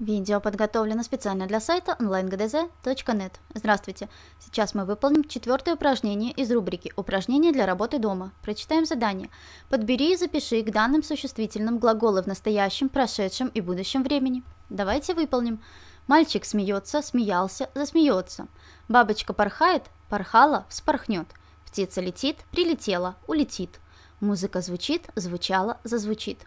Видео подготовлено специально для сайта onlinegdz.net. Здравствуйте! Сейчас мы выполним четвертое упражнение из рубрики «Упражнения для работы дома». Прочитаем задание. Подбери и запиши к данным существительным глаголы в настоящем, прошедшем и будущем времени. Давайте выполним. Мальчик смеется, смеялся, засмеется. Бабочка порхает, порхала, вспорхнет. Птица летит, прилетела, улетит. Музыка звучит, звучала, зазвучит.